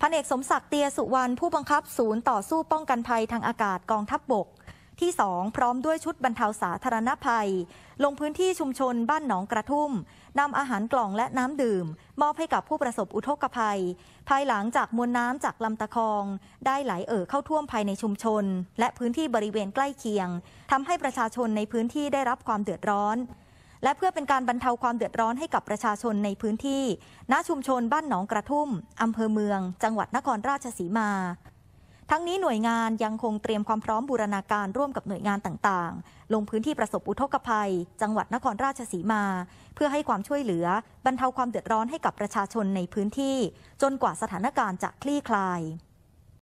พันเอกสมศักดิ์เตียสุวรรณผู้บังคับศูนย์ต่อสู้ป้องกันภัยทางอากาศกองทัพบบก ที่สองพร้อมด้วยชุดบรรเทาสาธารณภัย ลงพื้นที่ชุมชนบ้านหนองกระทุ่ม นำอาหารกล่องและน้ำดื่ม มอบให้กับผู้ประสบอุทกภัย ภายหลังจากมวลน้ำจากลำตะคอง ได้ไหลเอ่อเข้าท่วมภายในชุมชน และพื้นที่บริเวณใกล้เคียงทำให้ประชาชนในพื้นที่ได้รับความเดือดร้อนและเพื่อเป็นการบรรเทาความเดือดร้อนให้กับประชาชนในพื้นที่ณชุมชนบ้านหนองกระทุ่ม อำเภอเมือง จังหวัดนครราชสีมา ทั้งนี้หน่วยงานยังคงเตรียมความพร้อมบูรณาการร่วมกับหน่วยงานต่าง ๆ ลงพื้นที่ประสบอุทกภัย จังหวัดนครราชสีมา เพื่อให้ความช่วยเหลือบรรเทาความเดือดร้อนให้กับประชาชนในพื้นที่ จนกว่าสถานการณ์จะคลี่คลาย